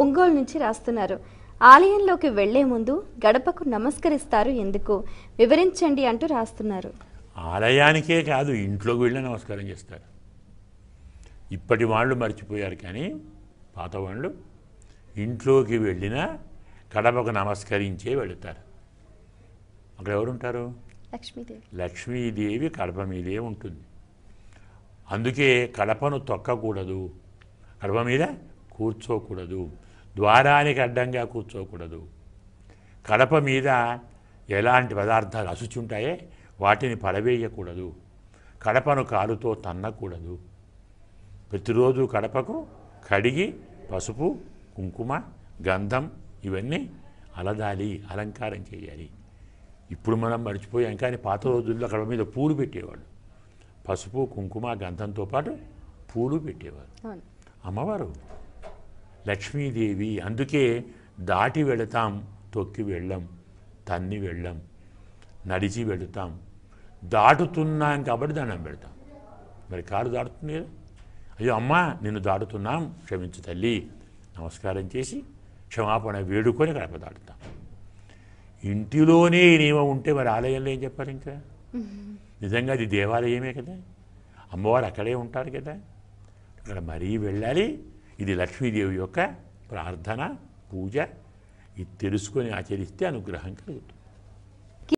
ఒంగోలు నుంచి రాస్తున్నారు ఆలయంలోకి వెళ్లే ముందు గడపకు నమస్కరిస్తారు ఎందుకు వివరించండి అంటూ రాస్తున్నారు ఆలయానికే కాదు ఇంట్లోకి వెళ్ళి నమస్కారం చేస్తారు ఇప్పటి వాళ్ళు మర్చిపోయారు కానీ పాత వాళ్ళు ఇంట్లోకి వెళ్ళినా గడపకు నమస్కరించే వెళుతారు అక్కడ ఎవరుంటారు లక్ష్మీదేవి లక్ష్మీదేవి కడప మీదే ఉంటుంది అందుకే కడపను తొక్కకూడదు కడప మీద కూర్చోకూడదు ద్వారానికి అడ్డంగా కూర్చోకూడదు కడప మీద ఎలాంటి పదార్థాలు అసుచుంటాయే వాటిని పడవేయకూడదు కడపను కాలుతో తన్నకూడదు ప్రతిరోజు కడపకు కడిగి పసుపు కుంకుమ గంధం ఇవన్నీ అలదాలి అలంకారం చేయాలి ఇప్పుడు మనం మర్చిపోయాం కానీ పాత రోజుల్లో కడప మీద పూలు పెట్టేవాడు పసుపు కుంకుమ గంధంతో పాటు పూలు పెట్టేవారు అమ్మవారు లక్ష్మీదేవి అందుకే దాటి వెళతాం తొక్కి వెళ్ళం తన్ని వెళ్ళం నడిచి వెళుతాం దాటుతున్నాం కాబట్టి దండం పెడతాం మరి కారు దాటుతుంది అయ్యో అమ్మా నిన్ను దాటుతున్నాం క్షమించు తల్లి నమస్కారం చేసి క్షమాపణ వేడుకొని గడప దాటుతాం ఇంటిలోనే నియమం ఉంటే మరి ఆలయంలో ఏం చెప్పారు ఇంకా నిజంగా అది దేవాలయమే కదా అమ్మవారు అక్కడే ఉంటారు కదా అక్కడ మరీ వెళ్ళాలి ఇది లక్ష్మీదేవి యొక్క ప్రార్థన పూజ ఇది తెలుసుకొని ఆచరిస్తే అనుగ్రహం కలుగుతుంది